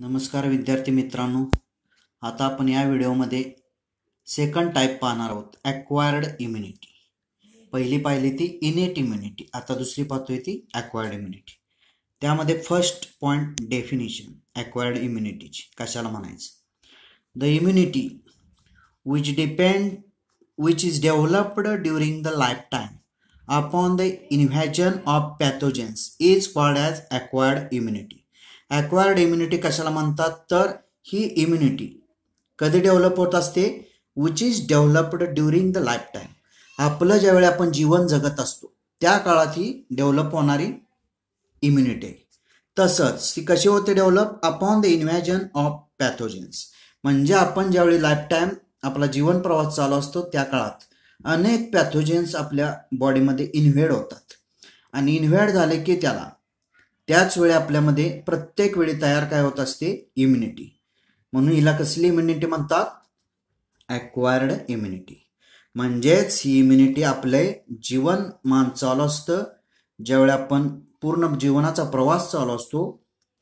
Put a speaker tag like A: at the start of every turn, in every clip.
A: नमस्कार विद्यार्थी मित्रांनो आता आपण या व्हिडिओमध्ये सेकंड टाईप पाहणार आहोत ॲक्वायर्ड इम्युनिटी पहिली पाहिली ती इनेट इम्युनिटी आता दुसरी पाहतोय ती ॲक्वायर्ड इम्युनिटी त्यामध्ये फर्स्ट पॉईंट डेफिनेशन ॲक्वायर्ड इम्युनिटीची कशाला म्हणायचं the immunity which depend which is developed during the life time upon the invasion of pathogens is called as acquired immunity acquired immunity कशाला म्हणतात तर ही इम्युनिटी कधी डेव्हलप होत असते which is developed during the life time आपलं ज्यावेळी आपण जीवन जगत असतो त्या काळात ही डेव्हलप होणारी इम्युनिटी आहे तसंच ती कशी होते develop upon the invasion of pathogens म्हणजे आपण ज्यावेळी लाईफ टाईम आपला जीवन प्रवास चालू असतो त्या काळात अनेक पॅथोजेन्स आपल्या बॉडीमध्ये इन्व्हेड होतात आणि इन्व्हेड झाले की त्याला त्याच वेळी आपल्यामध्ये प्रत्येक वेळी तयार काय होत असते इम्युनिटी म्हणून हिला कसली इम्युनिटी म्हणतात ॲक्वायर्ड इम्युनिटी म्हणजेच ही इम्युनिटी आपले जीवनमान चालू असतं ज्यावेळी आपण पूर्ण जीवनाचा प्रवास चालू असतो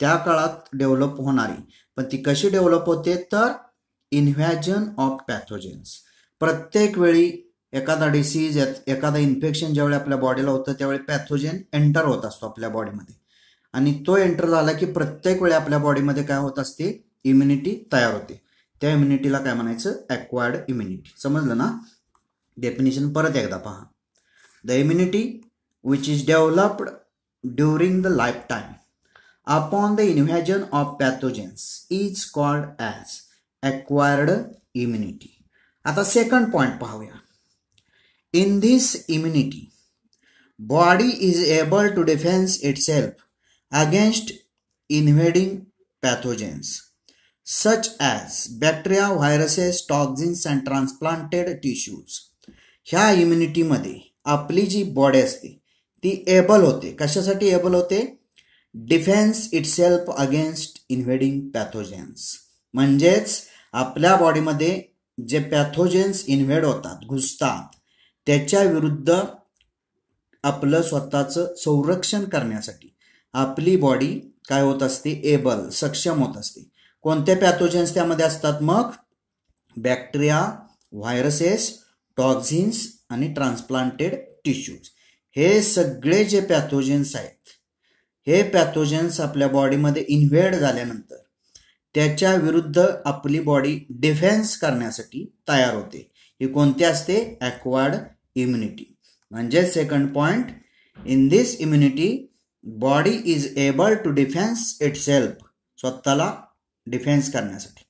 A: त्या काळात डेव्हलप होणारी पण ती कशी डेव्हलप होते तर इन्व्हॅजन ऑफ पॅथोजेन्स प्रत्येक वेळी एखादा डिसीज एखादा इन्फेक्शन ज्यावेळी आपल्या बॉडीला होतं त्यावेळी पॅथोजेन एंटर होत असतो आपल्या बॉडीमध्ये आणि तो एंटर झाला की प्रत्येक वेळी आपल्या बॉडीमध्ये काय होत असते इम्युनिटी तयार होते त्या इम्युनिटीला काय म्हणायचं ॲक्वायर्ड इम्युनिटी समजलं ना डेफिनेशन परत एकदा पहा the immunity which is developed during the life time upon the invasion of pathogens is called as acquired immunity आता सेकंड पॉईंट पाहूया in this immunity body is able to defense it self against invading pathogens such as bacteria, viruses, toxins and transplanted tissues. ह्या इम्युनिटीमध्ये आपली जी body असते ती able होते कशासाठी able होते defense itself against invading pathogens म्हणजेच आपल्या बॉडीमध्ये जे पॅथोजेन्स इन्व्हेड होतात घुसतात त्याच्या विरुद्ध आपलं स्वतःचं संरक्षण करण्यासाठी आपली बॉडी काय होत असते एबल सक्षम होत असते कोणते पॅथोजेन्स त्यामध्ये असतात मग बॅक्टेरिया व्हायरसेस टॉक्झिन्स आणि ट्रान्सप्लांटेड टिश्यूज हे सगळे जे पॅथोजेन्स आहेत हे पॅथोजेन्स आपल्या बॉडीमध्ये इन्व्हेड झाल्यानंतर त्याच्या विरुद्ध आपली बॉडी डिफेन्स करण्यासाठी तयार होते ही कोणती असते ॲक्वाड इम्युनिटी म्हणजे second point in this immunity body is able to defense it self स्वतःला डिफेन्स करण्यासाठी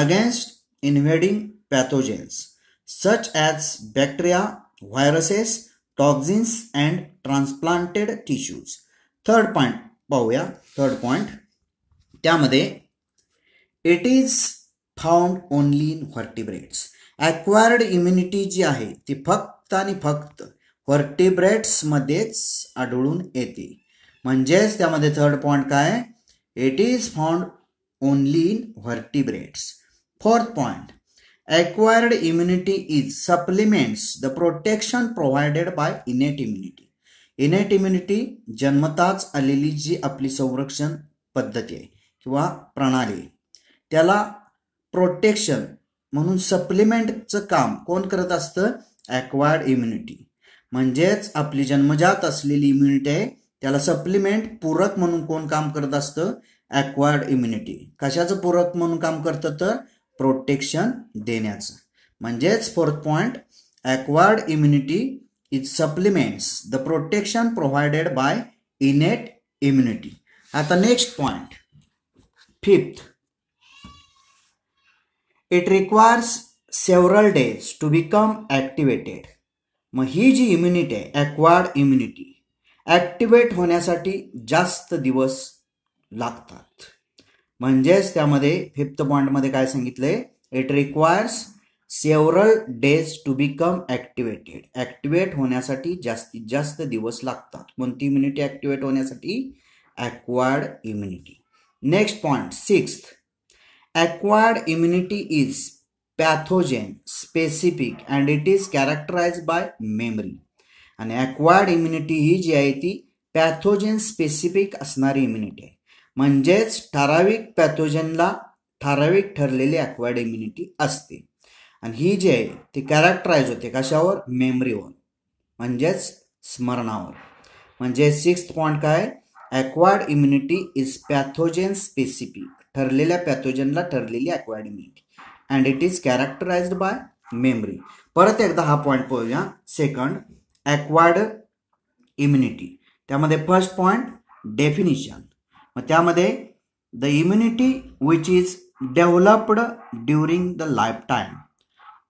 A: against invading pathogens such as bacteria viruses toxins and transplanted tissues third point पाहूया थर्ड पॉईंट त्यामध्ये it is found only in vertebrates acquired immunity जी आहे ती फक्त आणि फक्त व्हर्टिब्रेट्समध्येच आढळून येते म्हणजेच त्यामध्ये थर्ड पॉईंट काय it is found only in vertebrates fourth point acquired immunity is supplements the protection provided by innate immunity innate immunity जन्मताच आलेली जी आपली संरक्षण पद्धती आहे किंवा प्रणाली आहे त्याला प्रोटेक्शन म्हणून सप्लिमेंटचं काम कोण करत असतं ॲक्वायर्ड इम्युनिटी म्हणजेच आपली जन्मजात असलेली इम्युनिटी आहे त्याला सप्लिमेंट पूरक म्हणून कोण काम करत असतं ॲक्वायर्ड इम्युनिटी कशाचं पूरक म्हणून काम करतं तर प्रोटेक्शन देण्याचं म्हणजेच fourth point acquired immunity is supplements the protection provided by innate immunity आता next point fifth it requires several days to become activated मग ही जी इम्युनिटी आहे ॲक्वायर्ड इम्युनिटी ॲक्टिवेट होण्यासाठी जास्त दिवस लागतात म्हणजेच त्यामध्ये फिफ्थ पॉईंटमध्ये काय सांगितले it requires several days to become activated activate होण्यासाठी जास्तीत जास्त दिवस लागतात कोणती इम्युनिटी ॲक्टिवेट होण्यासाठी acquired immunity next point six acquired immunity is pathogen specific and it is characterise by memory आणि ॲक्वायर्ड इम्युनिटी ही जी आहे ती पॅथोजेन स्पेसिफिक असणारी इम्युनिटी आहे म्हणजेच ठराविक पॅथोजनला ठराविक ठरलेली ॲक्वायर्ड इम्युनिटी असते आणि ही जी आहे ती कॅरेक्टराईज होते कशावर मेमरीवर म्हणजेच स्मरणावर म्हणजे सिक्स्थ पॉईंट काय acquired immunity is pathogen specific ठरलेल्या पॅथोजनला ठरलेली acquired immunity and it is characterised by memory परत एकदा हा पॉईंट पळूया सेकंड ॲक्वायर्ड इम्युनिटी त्यामध्ये फर्स्ट पॉईंट डेफिनिशन मग त्यामध्ये the immunity which is developed during the life time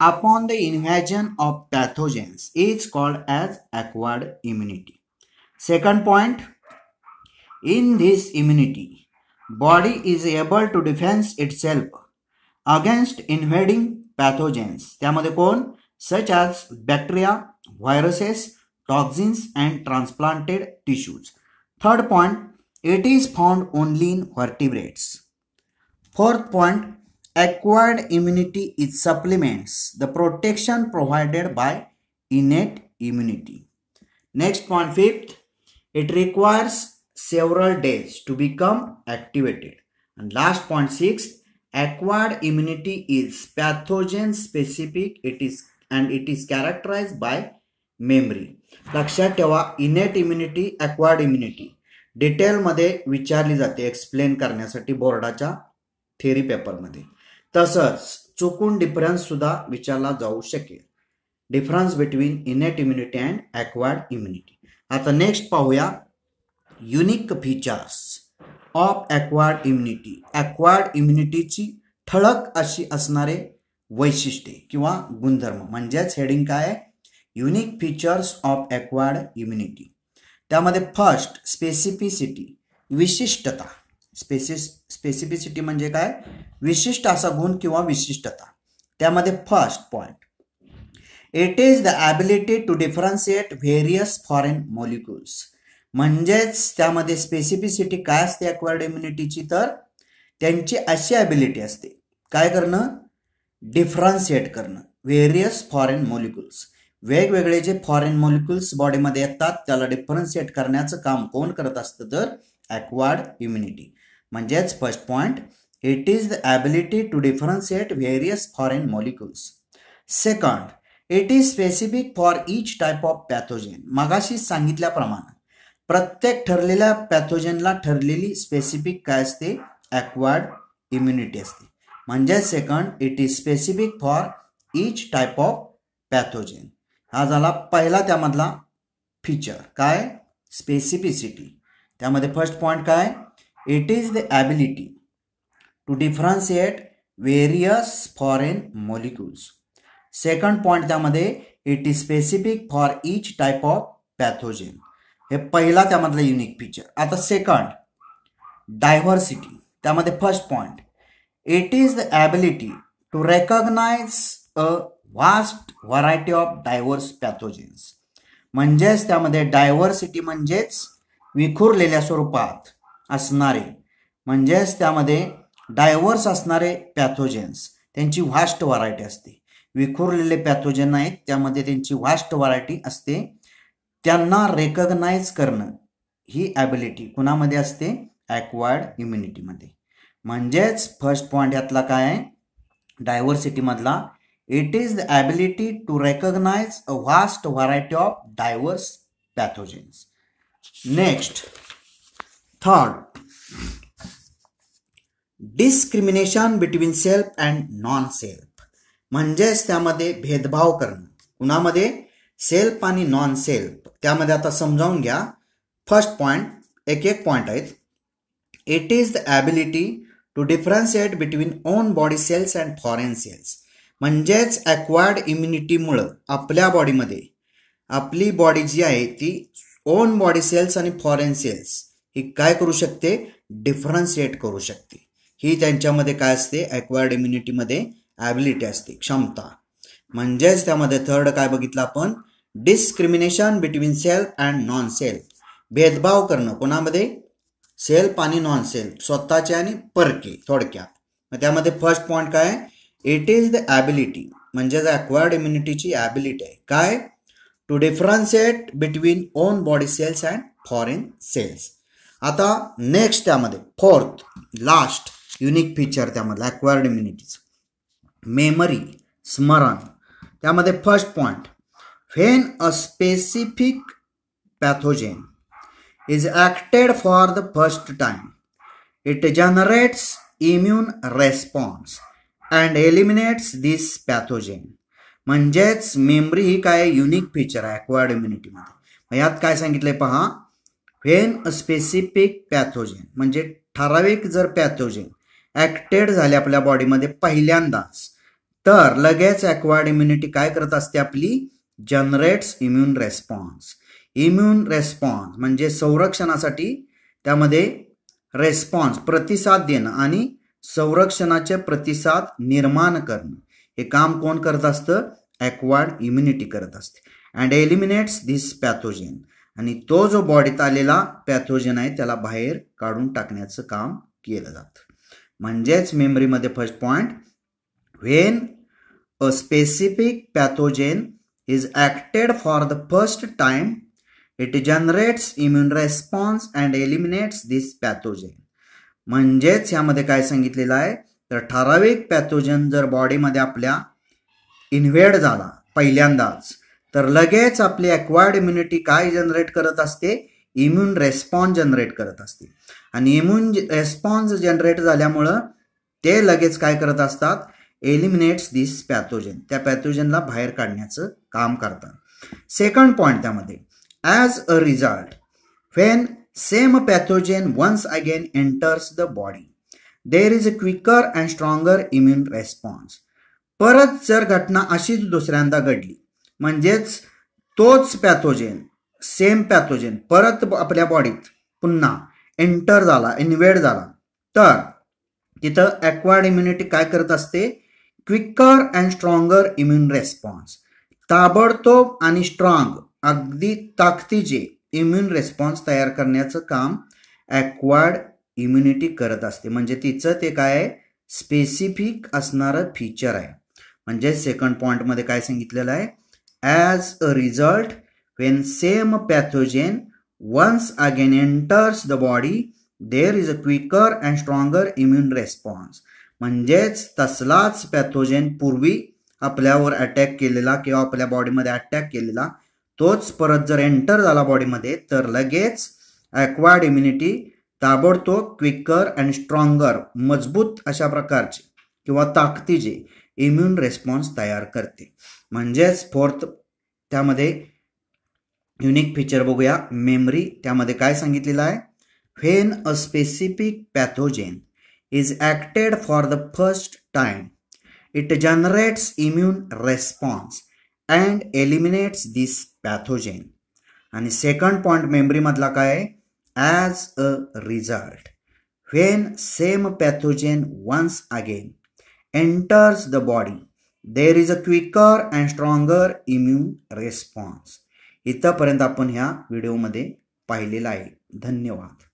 A: upon the invasion of pathogens is called as acquired immunity second point in this immunity body is able to defense it self against invading पॅथोजेन्स त्यामध्ये कोण such as bacteria viruses, toxins and transplanted tissues. Third point, it is found only in vertebrates. Fourth point, acquired immunity is supplements the protection provided by innate immunity. Next point, fifth, it requires several days to become activated. And last point, sixth, acquired immunity is pathogen specific. It is and it is characterise by memory लक्षात ठेवा इनेट immunity acquired immunity डिटेलमध्ये विचारली जाते explain करण्यासाठी बोर्डाच्या theory पेपरमध्ये तसंच चुकून डिफरन्ससुद्धा विचारला जाऊ शकेल difference between innate immunity and acquired immunity आता नेक्स्ट पाहूया unique features of acquired immunity acquired इम्युनिटीची ठळक अशी असणारे वैशिष्ट्ये किंवा गुणधर्म म्हणजेच हेडिंग काय आहे unique features of acquired immunity त्यामध्ये फर्स्ट स्पेसिफिसिटी विशिष्टता स्पेसिस स्पेसिफिसिटी म्हणजे काय विशिष्ट असा गुण किंवा विशिष्टता त्यामध्ये first point it is the ability to differentiate various foreign molecules म्हणजेच त्यामध्ये स्पेसिफिसिटी काय असते अक्वायर्ड इम्युनिटीची तर त्यांची अशी ॲबिलिटी असते काय करणं डिफरन्सिएट करणं व्हेरियस फॉरेन मॉलिक्युल्स वेगवेगळे जे फॉरेन मॉलिक्युल्स बॉडीमध्ये येतात त्याला डिफरन्सिएट करण्याचं काम कोण करत असतं तर ॲक्वार्ड इम्युनिटी म्हणजेच first point it is the ability to differentiate various foreign molecules second it is specific for each type of pathogen मगाशी सांगितल्याप्रमाणे प्रत्येक ठरलेल्या पॅथोजेनला ठरलेली स्पेसिफिक काय असते ॲक्वार्ड इम्युनिटी असते म्हणजे second it is specific for each type of pathogen हा झाला पहिला त्यामधला फीचर काय स्पेसिफिसिटी त्यामध्ये फर्स्ट पॉईंट काय it is the ability to differentiate various foreign molecules second point त्यामध्ये it is specific for each type of pathogen हे पहिला त्यामधलं युनिक फीचर आता सेकंड डायव्हर्सिटी त्यामध्ये first point It is the ability to recognize a vast variety of diverse pathogens. म्हणजेच त्यामध्ये diversity म्हणजेच विखुरलेल्या स्वरूपात असणारे म्हणजेच त्यामध्ये डायव्हर्स असणारे पॅथोजेन्स त्यांची व्हास्ट व्हरायटी असते विखुरलेले पॅथोजन आहेत त्यामध्ये त्यांची व्हास्ट व्हरायटी असते त्यांना रेकग्नाइज करणं ही ॲबिलिटी कुणामध्ये असते ॲक्वायर्ड इम्युनिटीमध्ये म्हणजेच फर्स्ट पॉईंट यातला काय आहे डायव्हर्सिटी मधला it is the ability to recognise a vast variety of diverse pathogens next third discrimination between self and non self म्हणजेच त्यामध्ये भेदभाव करणं उन्हामध्ये सेल्फ आणि नॉन सेल्फ त्यामध्ये आता समजावून घ्या फर्स्ट पॉईंट एक एक पॉईंट आहेत it is the ability to differentiate between own body cells and foreign cells म्हणजेच ॲक्वायर्ड इम्युनिटीमुळं आपल्या बॉडीमध्ये आपली बॉडी जी आहे ती ओन बॉडी सेल्स आणि फॉरेन सेल्स ही काय करू शकते डिफरन्सिएट करू शकते ही त्यांच्यामध्ये काय असते ॲक्वायर्ड इम्युनिटीमध्ये ॲबिलिटी असते क्षमता म्हणजेच त्यामध्ये थर्ड काय बघितलं आपण discrimination between self and non self भेदभाव करणं कोणामध्ये सेल्फ आणि नॉन सेल्फ स्वतःचे आणि परके थोडक्यात मग त्यामध्ये फर्स्ट पॉईंट काय आहे इट इज द ॲबिलिटी म्हणजेच ॲक्वायर्ड इम्युनिटीची ॲबिलिटी आहे काय to differentiate between own body cells and foreign cells आता नेक्स्ट त्यामध्ये फोर्थ लास्ट युनिक फीचर त्यामधला ॲक्वायर्ड इम्युनिटीज मेमरी स्मरण त्यामध्ये first point when a specific pathogen is acted for the first time. It generates immune response and eliminates this pathogen म्हणजेच memory ही काय unique feature आहे acquired इम्युनिटीमध्ये मग यात काय सांगितलंय पहा व्हेन अ स्पेसिफिक पॅथोजेन म्हणजे ठराविक जर पॅथोजेन ॲक्टेड झाले आपल्या बॉडीमध्ये पहिल्यांदाच तर लगेच अक्वायर्ड इम्युनिटी काय करत असते आपली generates immune response immune response म्हणजे संरक्षणासाठी त्यामध्ये रेस्पॉन्स प्रतिसाद देणं आणि संरक्षणाचे प्रतिसाद निर्माण करणं हे काम कोण करत असतं ॲक्वार्ड इम्युनिटी करत असते अँड एलिमिनेट्स धिस पॅथोजेन आणि तो जो बॉडीत आलेला पॅथोजन आहे त्याला बाहेर काढून टाकण्याचं काम केलं जातं म्हणजेच मेमरीमध्ये first point when a specific pathogen is acted for the first time it generates immune response and eliminates this pathogen म्हणजेच ह्यामध्ये काय सांगितलेलं आहे तर ठराविक पॅथोजन जर बॉडीमध्ये आपल्या इन्व्हेड झाला पहिल्यांदाच तर लगेच आपली ॲक्वायर्ड इम्युनिटी काय जनरेट करत असते इम्युन रेस्पॉन्स जनरेट करत असते आणि इम्युन रेस्पॉन्स जनरेट झाल्यामुळं ते लगेच काय करत असतात एलिमिनेट्स दिस पॅथोजन त्या पॅथोजनला बाहेर काढण्याचं काम करतात सेकंड पॉईंट त्यामध्ये As a result, when same pathogen once again enters the body, there is a quicker and stronger immune response. परत जर घटना अशीच दुसऱ्यांदा घडली म्हणजेच तोच पॅथोजेन सेम पॅथोजेन परत आपल्या बॉडीत पुन्हा एंटर झाला इन्वेड झाला तर तिथं ॲक्वार्ड इम्युनिटी काय करत असते quicker and stronger immune response ताबडतोब आणि स्ट्रॉंग अगदी ताकदीचे इम्युन रेस्पॉन्स तयार करण्याचं काम ॲक्वार्ड इम्युनिटी करत असते म्हणजे तिचं ते काय आहे स्पेसिफिक असणारं फीचर आहे म्हणजे सेकंड पॉईंटमध्ये काय सांगितलेलं आहे as a result when same pathogen once again enters the body there is a quicker and stronger immune response म्हणजेच तसलाच पॅथोजेन पूर्वी आपल्यावर अटॅक केलेला किंवा आपल्या बॉडीमध्ये अटॅक केलेला तोच परत जर एंटर झाला बॉडीमध्ये तर लगेच ॲक्वायर्ड इम्युनिटी ताबडतोब क्विकर अँड स्ट्रॉंगर मजबूत अशा प्रकारचे किंवा ताकतीचे इम्युन रेस्पॉन्स तयार करते म्हणजेच फोर्थ त्यामध्ये युनिक फीचर बघूया मेमरी त्यामध्ये काय सांगितलेलं आहे when a specific pathogen is acted for the first time it generates immune response and eliminates this pathogen आणि सेकंड पॉईंट मेमरीमधला काय as a result when same pathogen once again enters the body there is a quicker and stronger immune response इथंपर्यंत आपण ह्या व्हिडिओमध्ये पाहिलेला आहे धन्यवाद